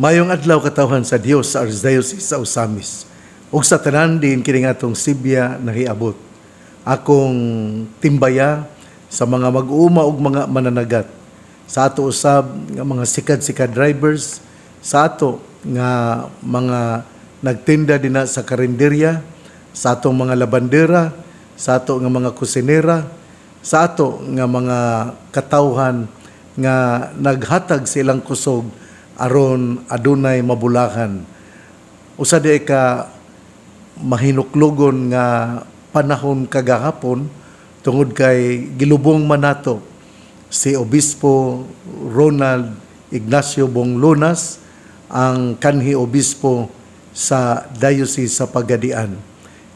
Mayong adlaw katawhan sa Dios sa Archdiocese sa Osamis ug sa tanan din kining atong Sibya nahiabot. Akong timbaya sa mga mag-uuma ug mga mananagat sa ato usab nga mga sikad sikat drivers sa ato nga mga nagtinda din sa karinderya sa atong mga labandera sa ato nga mga kusinera sa ato nga mga katawhan nga naghatag silang kusog aron adunay mabulakan usa di ka mahinuklogon nga panahon kagahapon tungod kay gilubong manato si Obispo Ronald Ignacio Bonglunas ang kanhi obispo sa diocese sa Pagadian.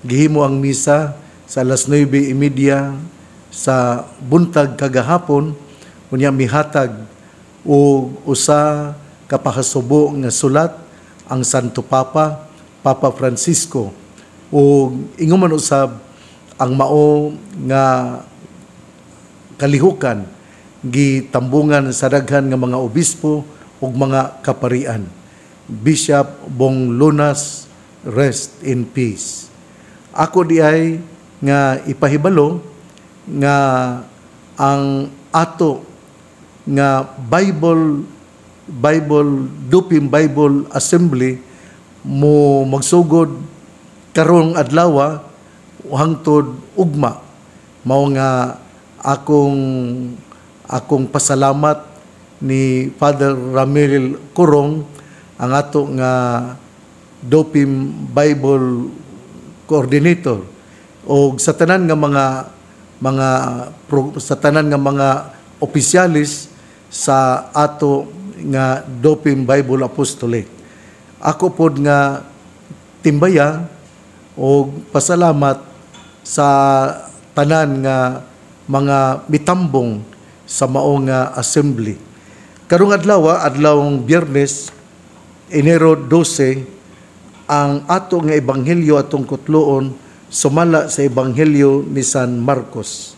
Gihimo ang misa sa alas 9:30 sa buntag kagahapon unya mihatag o usa kapahasubo nga sulat ang Santo Papa, Papa Francisco. O ingon usab ang mao nga kalihukan gitambungan sa daghan nga mga obispo ug mga kaparian. Bishop Bong Lunas, rest in peace. Ako di ay nga ipahibalo nga ang ato nga Bible Bible, Dupim Bible Assembly mo magsugod karong adlaw hangtod ugma mao nga akong akong pasalamat ni Father Ramil Kurong ang ato nga Dopim Bible Coordinator o sa tanan nga mga mga sa tanan nga mga opisyalis sa ato nga Doping Bible Apostolic. Ako po nga timbaya o pasalamat sa tanan nga mga mitambong sa maong nga assembly. Karong adlaw, ah, adlawong Biyernes, Enero 12, ang ato nga ebanghelyo atong kutloon sumala sa ebanghelyo ni San Marcos.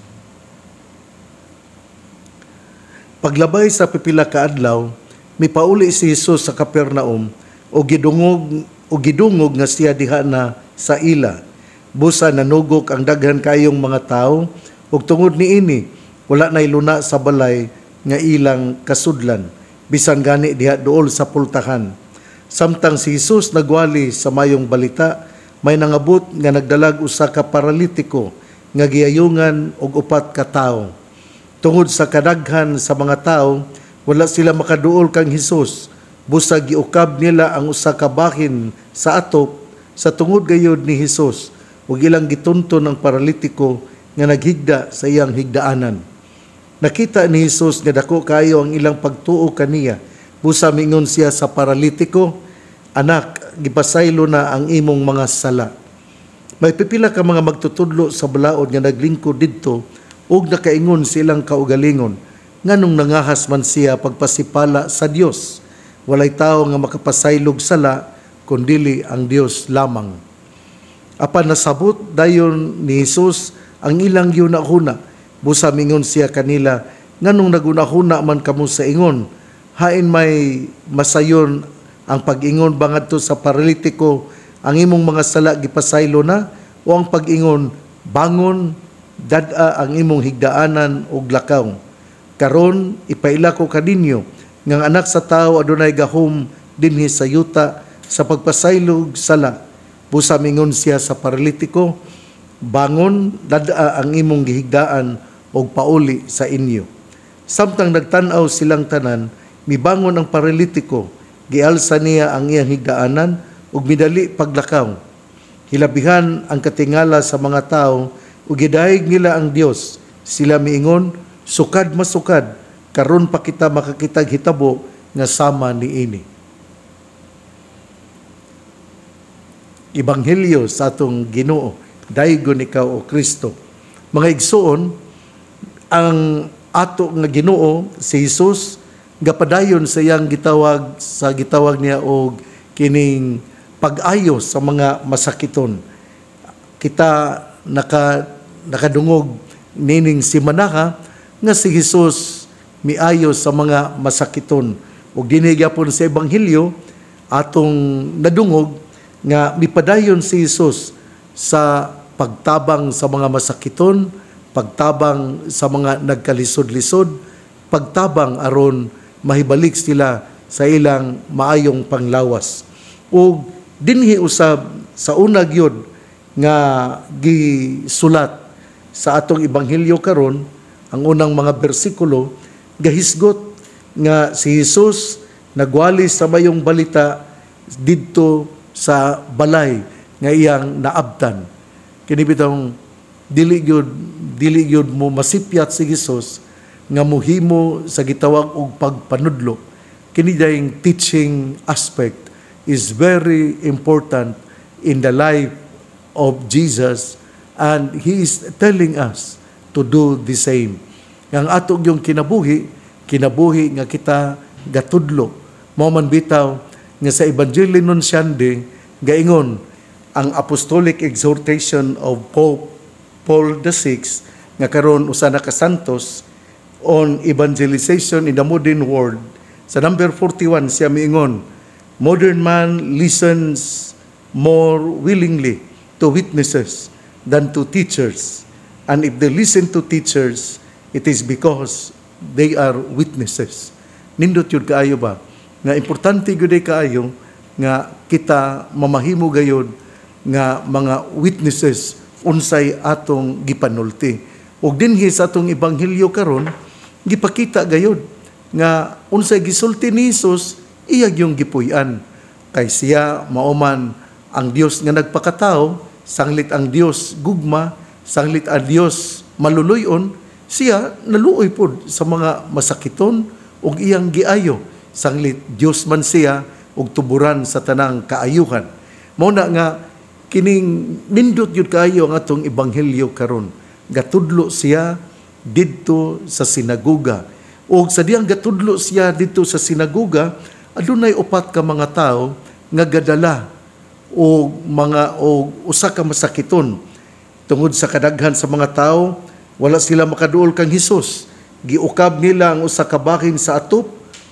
Paglabay sa pipila ka adlaw, mipauli si Jesus sa Kapernaum o gidungog o gidungog nga siya diha na sa ila busa nanugok ang daghan kayong mga tao ug tungod niini wala nay luna sa balay nga ilang kasudlan bisan gani diha duol sa pultahan samtang si Jesus nagwali sa mayong balita may nangabot nga nagdalag usa ka paralitiko nga giyayungan og upat ka tawo tungod sa kadaghan sa mga tawo wala sila makaduol kang Hesus busag giukab nila ang usa ka bahin sa atop sa tungod gayod ni Hesus ug ilang gitunton ang paralitiko nga naghigda sa iyang higdaanan nakita ni Hesus nga dako kayo ang ilang pagtuo kaniya busa mingon siya sa paralitiko anak gipasaylo na ang imong mga sala may pipila ka mga magtutudlo sa balaod nga naglingkod didto ug nakaingon silang kaugalingon nganong nangahas man siya pagpasipala sa Dios walay tao nga makapasaylog sala kundili ang Dios lamang apan nasabot dayon ni Hesus ang ilang yunahuna busa mingon siya kanila nganong nagunahuna man kamo sa ingon hain may masayon ang pag-ingon bangadto sa paralitiko ang imong mga sala gipasaylo na o ang pag-ingon bangon dada ang imong higdaanan og lakaw Karon ipaila ko kaninyo nga anak sa tao adunay gahom dinhi sa yuta sa pagpasaylog sala. Busa mingon siya sa paralitiko, bangon dadaa ang imong gihigdaan og pauli sa inyo. Samtang nagtan-aw silang tanan, mibangon ang paralitiko, gialsa niya ang iyang higdaanan ug midali paglakaw. Hilabihan ang katingala sa mga tao ug gidayeg nila ang Dios. Sila miingon, sukad masukad karon pa kita makakitag hitabo nga sama niini. Ebanghelyo sa atong Ginoo, daigon ikaw o Kristo. Mga igsuon, ang ato nga Ginoo si Hesus gapadayon sa iyang gitawag sa gitawag niya og kining pag-ayo sa mga masakiton. Kita naka nakadungog nining si Manaha nga si Jesus miayo sa mga masakiton ug dinhi gyapon sa ebanghelyo atong nadungog nga mipadayon si Jesus sa pagtabang sa mga masakiton, pagtabang sa mga nagkalisod-lisod, pagtabang aron mahibalik sila sa ilang maayong panglawas. O dinhi usab sa unag yun nga gisulat sa atong ebanghelyo karon ang unang mga bersikulo, gahisgot nga si Jesus nagwali sa mayong balita didto sa balay nga iyang naabtan. Kini bitong dili gyud dili gyud mo masipyat si Jesus nga mohimo sa gitawag og pagpanudlo. Kini dayang teaching aspect is very important in the life of Jesus and he is telling us to do the same. Ang atog yung kinabuhi, kinabuhi nga kita gatudlo. Mao man bitaw nga sa Ebanghelyo nun siyande, gaingon ang apostolic exhortation of Pope Paul VI nga karon usa na ka santos on evangelization in the modern world. Sa number 41 siya miingon, modern man listens more willingly to witnesses than to teachers And if they listen to teachers, it is because they are witnesses. Nindot yun kaayo ba? Nga importante yun kaayo nga kita mamahimo gayod nga mga witnesses unsay atong gipanulti. Ug dinhi sa atong ebanghelyo karon gipakita gayod nga unsay gisulti ni Jesus, iya yung gipuy-an kay siya mauman ang Dios nga nagpakatao sanglit ang Dios gugma sanglit ang Dios maluluyon, siya naluoy pod sa mga masakiton ug iyang giayo. Sanglit Dios man siya og tuburan sa tanang kaayuhan. Mao na nga kining nindot yun kayo ang atong ebanghelyo karon. Gatudlo siya didto sa sinagoga. O sa diyang gatudlo siya didto sa sinagoga, adunay upat ka mga tao nga gadala o mga o usa ka masakiton Tungod sa kadaghan sa mga tao, wala sila makaduol kang Hesus. Giukab nila ang usa ka bahin sa atop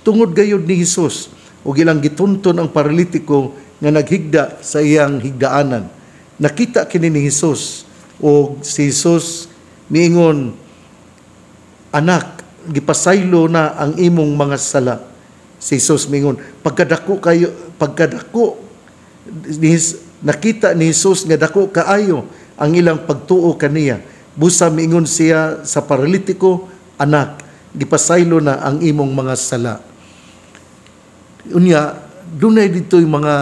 tungod gayod ni Hesus ug ilang gitunton ang paralitiko nga naghigda sa iyang higdaanan. Nakita kini ni Hesus ug si Hesus miingon, Anak, gipasaylo na ang imong mga sala. Si Hesus miingon pagkadako kayo, pagkadako, ni Hesus, nakita ni Hesus nga dako kaayo ang ilang pagtuo kaniya. Busa miingon siya sa paralitiko, anak, gipasaylo na ang imong mga sala. Unya, dunay dito'y mga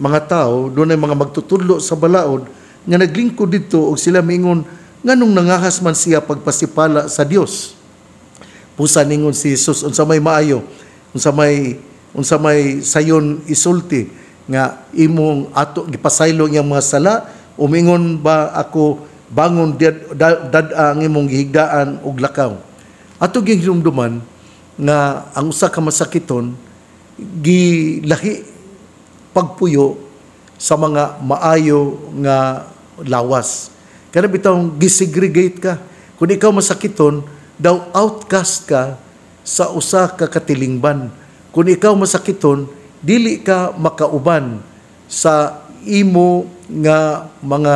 mga tao, dunay mga magtutudlo sa balaod nga naglingkod dito og sila miingon nganong nangahas man siya pagpasipala sa Dios. Pusa ningon si Jesus unsa may maayo, unsa may unsa may sayon isulti nga imong ato gipasaylo ang mga sala umingon ba ako bangon dad, dad ah, ang imong gihigdaan og lakaw ato gihumduman nga ang usa ka masakiton gilahi pagpuyo sa mga maayo nga lawas kada bitaw gisegregate ka kun ikaw masakiton daw outcast ka sa usa ka katilingban kun ikaw masakiton dili ka makauban sa imo nga mga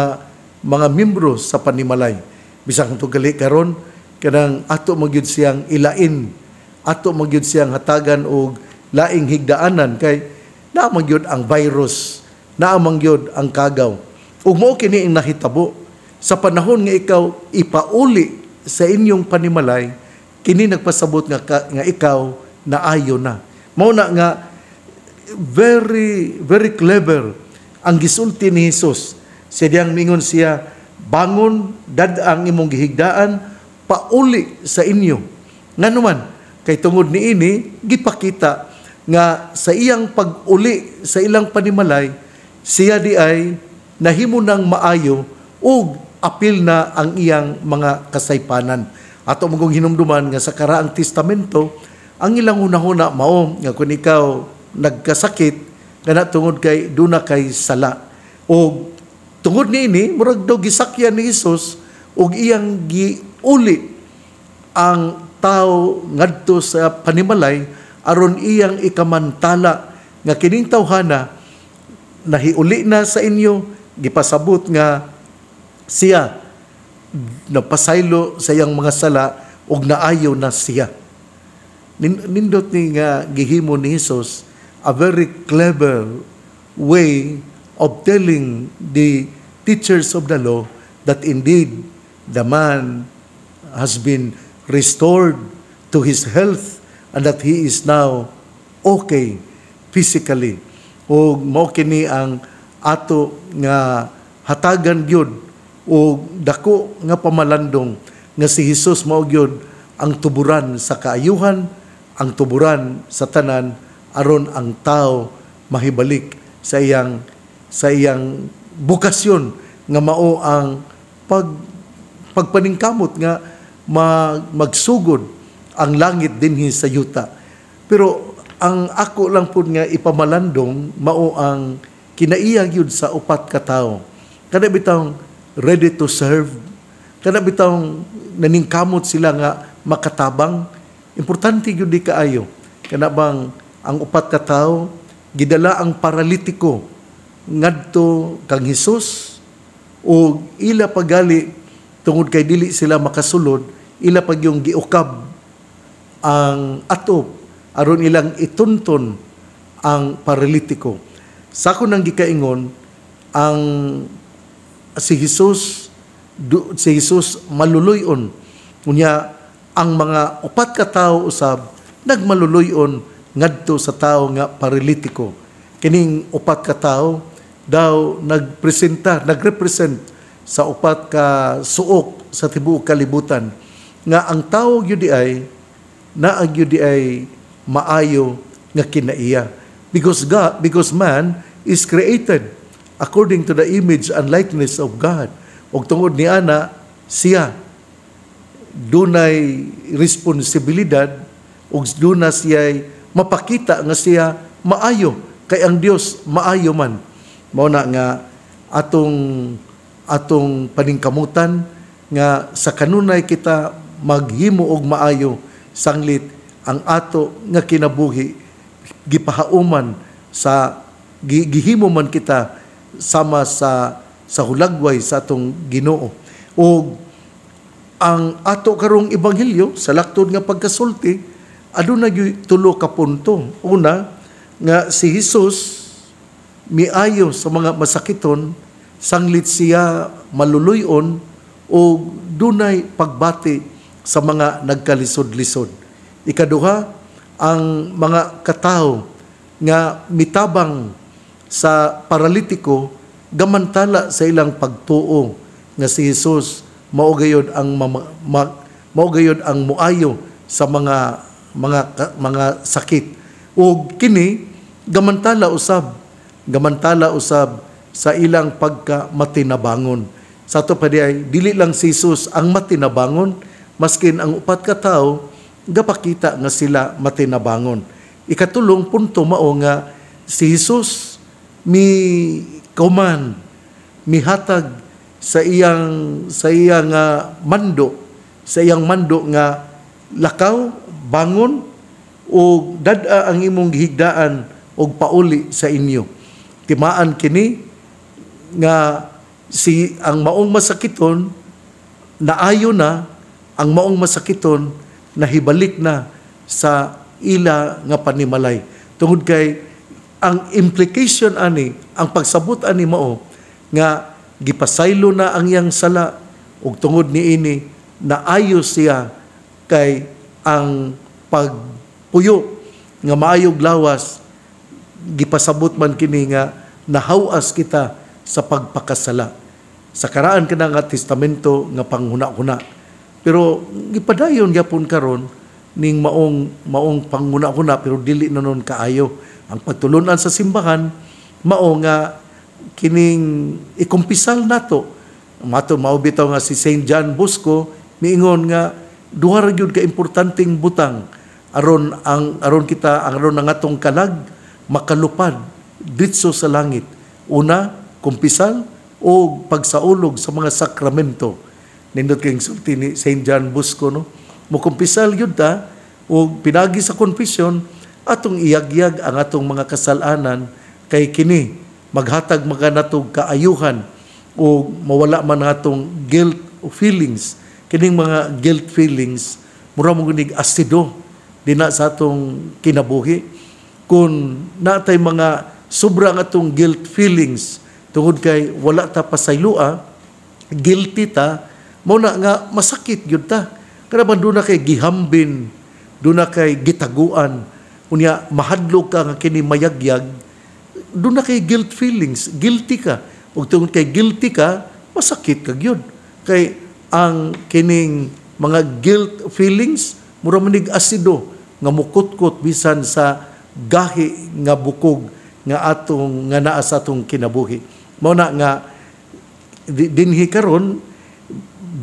mga miyembro sa panimalay. bisan ito gali karon kanang ato magyud siyang ilain, ato magyud siyang hatagan og laing higdaanan kay na magyud ang virus, na magyud ang kagaw. Ug mao kini ang nahitabo sa panahon nga ikaw ipauli sa inyong panimalay, kini nagpasabot nga ka, nga ikaw na ayo na. Mao na nga very very clever ang gisulti ni Hesus. Siya mingon siya, bangon ang imong gihigdaan pauli sa inyo. Nganuman kay tungod ni ini gipakita nga sa iyang pag-uli sa ilang panimalay siya di ay nahimo nang maayo ug apil na ang iyang mga kasaypanan. Ato mong hinumduman nga sa karaang testamento ang ilang hunahuna mao nga kun ikaw nagkasakit nga tungod kay duna kay sala o tungod niini murag daw gisakyan ni Hesus ug iyang giuli ang tao ngadto sa panimalay aron iyang ikamantala nga kining tawhana nahiuli na sa inyo gipasabot nga siya napasaylo sa iyang mga sala ug naayo na siya nindot ni nga gihimo ni Hesus a very clever way of telling the teachers of the law that indeed the man has been restored to his health and that he is now okay physically. O mao kini ang ato nga hatagan gyud o dako nga pamalandong nga si Jesus mao gyud ang tuburan sa kaayuhan, ang tuburan sa tanan aron ang tao mahibalik sa iyang sa iyang bukasyon nga mao ang pag pagpaningkamot nga mag, magsugod ang langit dinhi sa yuta. Pero ang ako lang pud nga ipamalandong mao ang kinaiyang yun sa upat ka tawo. Kada bitaw ready to serve, kada bitaw naningkamot sila nga makatabang, importante yun di kaayo. Kana bang ang upat ka tao gidala ang paralitiko ngadto kang Hesus o ila pagali tungod kay dili sila makasulod ila pag yung giukab ang atop aron ilang ituntun ang paralitiko sa ko nang gikaingon ang si Hesus si Hesus maluluyon unya ang mga upat ka tawo usab nagmaluloyon ngadto sa tao nga paralitiko. Kining upat ka tao daw nagpresenta, nagrepresent sa upat ka suok sa tibuok kalibutan nga ang tao gyud ay na ang gyud ay maayo nga kinaiya because God because man is created according to the image and likeness of God og tungod ni ana siya dunay responsibilidad og dunay siya'y mapakita nga siya maayo kay ang Dios maayo man mao na nga atong atong paningkamutan nga sa kanunay kita maghimo og maayo sanglit ang ato nga kinabuhi gipahauman sa gihimo man kita sama sa sa hulagway sa atong Ginoo og ang ato karong ebanghelyo sa laktod nga pagkasulti aduna gyud tulo ka punto. Una nga si Hesus miayo sa mga masakiton sanglit siya maluluyon o dunay pagbati sa mga nagkalisod-lisod. Ikaduha, ang mga katao nga mitabang sa paralitiko gamantala sa ilang pagtuo nga si Hesus mao ang mama, ma, mao ang muayo sa mga mga mga sakit ug kini gamantala usab gamantala usab sa ilang pagka matinabangon sa to pa ay dili lang si Jesus ang matinabangon maskin ang upat ka tawo gapakita nga sila matinabangon ikatulong punto mao nga si Jesus mi command mi hatag sa iyang sa iyang uh, mando sa iyang mando nga lakaw bangon o dada ang imong gihigdaan og pauli sa inyo. Timaan kini nga si ang maong masakiton naayo na ang maong masakiton nahibalik na sa ila nga panimalay. Tungod kay ang implication ani ang pagsabot ani mao nga gipasaylo na ang iyang sala ug tungod ni ini naayo siya kay ang pagpuyo nga maayog lawas gipasabot man kini nga nahawas kita sa pagpakasala sa karaan kana nga testamento nga panghuna-huna pero gipadayon gyapon karon ning maong maong panghuna-huna pero dili na nun kaayo ang pagtulunan sa simbahan mao nga kining ikumpisal nato mato mao bitaw nga si Saint John Bosco miingon nga duha ra gyud ka importanteng butang aron ang aron kita ang aron ang atong kalag makalupad dritso sa langit. Una, kumpisal o pagsaulog sa mga sakramento. Nindot kay sulti ni St. John Bosco no. kumpisal gyud ta o pinagi sa confession atong iyagyag ang atong mga kasalanan kay kini maghatag mga natog kaayuhan o mawala man atong guilt o feelings kining mga guilt feelings mura mo ginig astido dina sa atong kinabuhi kung natay mga sobrang atong guilt feelings tungod kay wala ta pasayloa guilty ta mo na nga masakit gyud ta kada man na kay gihambin na kay gitaguan unya mahadlok ka nga kini mayagyag doon kay guilt feelings guilty ka ug tungod kay guilty ka masakit ka gyud kay ang kining mga guilt feelings mura manig asido nga mukutkot bisan sa gahi nga bukog nga atong nga naa sa atong kinabuhi mao na nga dinhi karon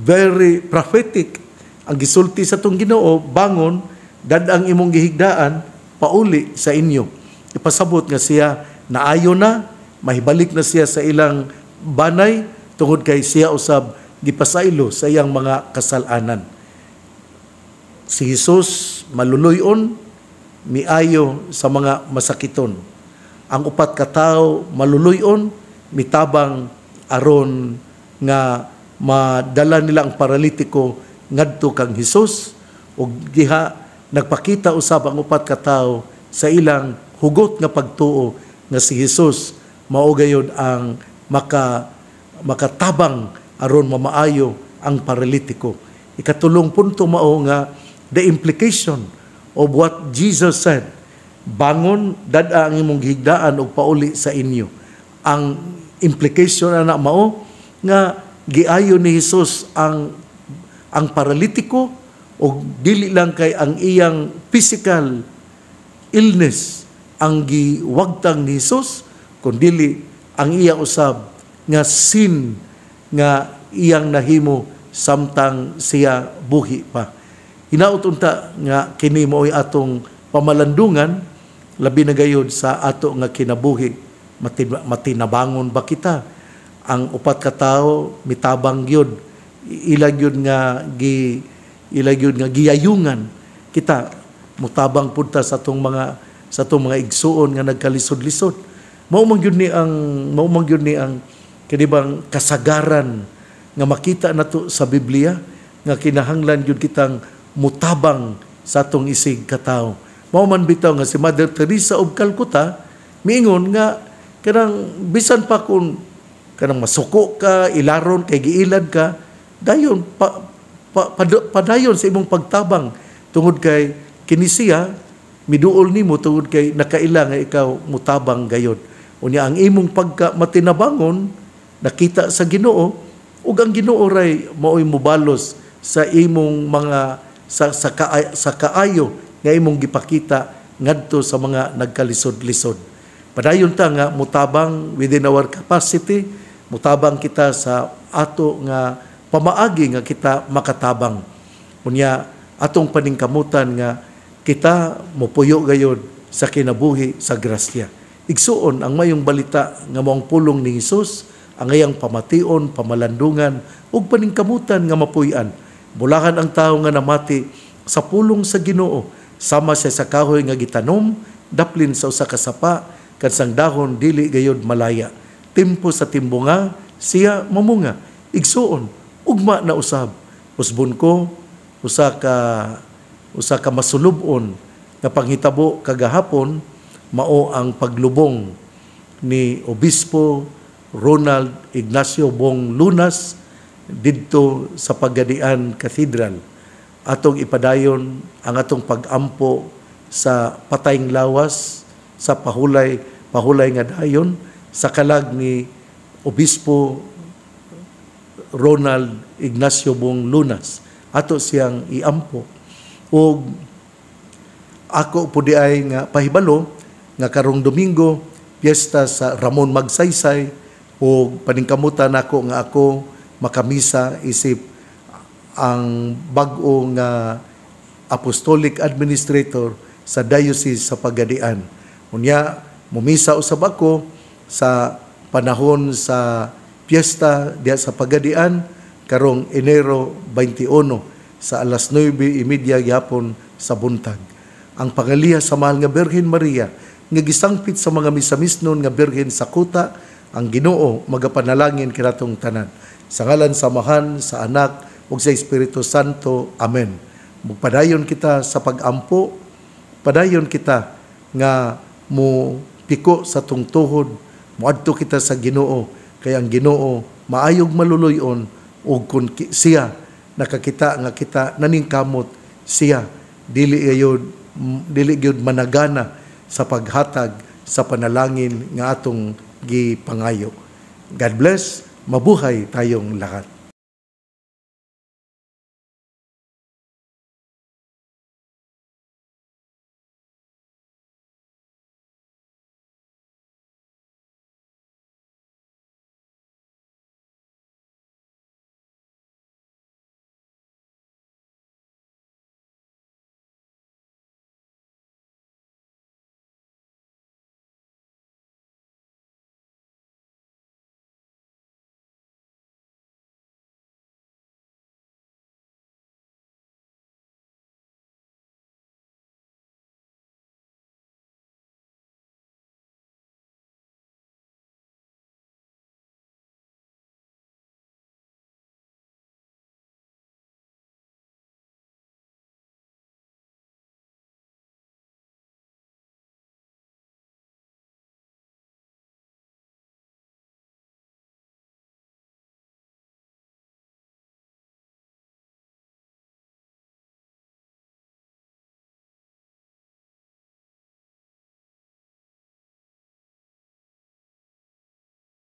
very prophetic ang gisulti sa atong Ginoo bangon dad ang imong gihigdaan pauli sa inyo ipasabot nga siya naayo na mahibalik na siya sa ilang banay tungod kay siya usab gipasaylo sa iyang mga kasalanan. Si Jesus maluluyon miayo sa mga masakiton. Ang upat ka tao maluluyon mitabang aron nga madala nila ang paralitiko ngadto kang Hesus ug diha nagpakita usab ang upat ka tao sa ilang hugot nga pagtuo nga si Hesus mao gayud ang maka makatabang aron mamaayo ang paralitiko. Ikatulong punto mao nga the implication of what Jesus said. Bangon dada ang imong higdaan og pauli sa inyo. Ang implication ana mao nga giayo ni Hesus ang ang paralitiko o dili lang kay ang iyang physical illness ang giwagtang ni Hesus kundi ang iya usab nga sin nga iyang nahimo samtang siya buhi pa. Hinaot unta nga kini mo atong pamalandungan labi na gayod sa ato nga kinabuhi Matin, matinabangon ba kita ang upat ka tawo mitabang gyud ilag yun nga gi ilag yun nga giyayungan kita mutabang pud sa tong mga sa tong mga igsuon nga nagkalisod-lisod mao man ni ang mao man ni ang Kini bang kasagaran nga makita nato sa Biblia nga kinahanglan jud kitang mutabang sa atong isig katao. Mao man bitaw nga si Mother Teresa of Calcutta miingon nga kanang bisan pa kun kanang masuko ka, ilaron kay giilad ka, dayon pa, pa, pa, padayon sa imong pagtabang tungod kay kinisiya miduol ni mo tungod kay nakaila nga ikaw mutabang gayod. Unya ang imong pagka matinabangon nakita sa Ginoo ug ang Ginoo ray maoy mubalos sa imong mga sa sa, kaay, sa kaayo nga imong gipakita ngadto sa mga nagkalisod-lisod. Padayon ta nga mutabang within our capacity, mutabang kita sa ato nga pamaagi nga kita makatabang. Unya atong paningkamutan nga kita mopuyo gayon sa kinabuhi sa grasya. Igsuon ang mayong balita nga maong pulong ni Hesus ang iyang pamation, pamalandungan, ug paningkamutan nga mapuy-an. Bulakan ang tao nga namati sa pulong sa Ginoo, sama siya sa kahoy nga gitanom, daplin sa usa ka sapa, kansang dahon dili gayod malaya. Timpo sa timbunga, siya mamunga, igsuon, ugma na usab. Usbon ko, usa ka usa ka masulubon nga panghitabo kagahapon mao ang paglubong ni obispo Ronald Ignacio Bong Lunas didto sa Pagadian Cathedral atong ipadayon ang atong pagampo sa patayng lawas sa pahulay pahulay nga dayon sa kalag ni Obispo Ronald Ignacio Bong Lunas ato siyang iampo ug ako po di ay nga pahibalo nga karong Domingo piyesta sa Ramon Magsaysay o paningkamutan nako nga ako makamisa isip ang bag-o nga apostolic administrator sa diocese sa Pagadian. Unya mumisa usab ako sa panahon sa piyesta diha sa Pagadian karong Enero 21 sa alas 9:30 e gihapon sa buntag. Ang pangaliha sa mahal nga Birhen Maria nga gisangpit sa mga misamisnon nga birhen sa kuta ang Ginoo magapanalangin kinatong tanan. Sa ngalan samahan sa anak ug sa Espiritu Santo. Amen. Magpadayon kita sa pagampo, padayon kita nga mo piko sa tungtuhod, muadto kita sa Ginoo kay ang Ginoo maayog maluluyon ug kun siya nakakita nga kita naningkamot siya dili gayud dili gyud managana sa paghatag sa panalangin nga atong gipangayo. God bless, mabuhay tayong lahat.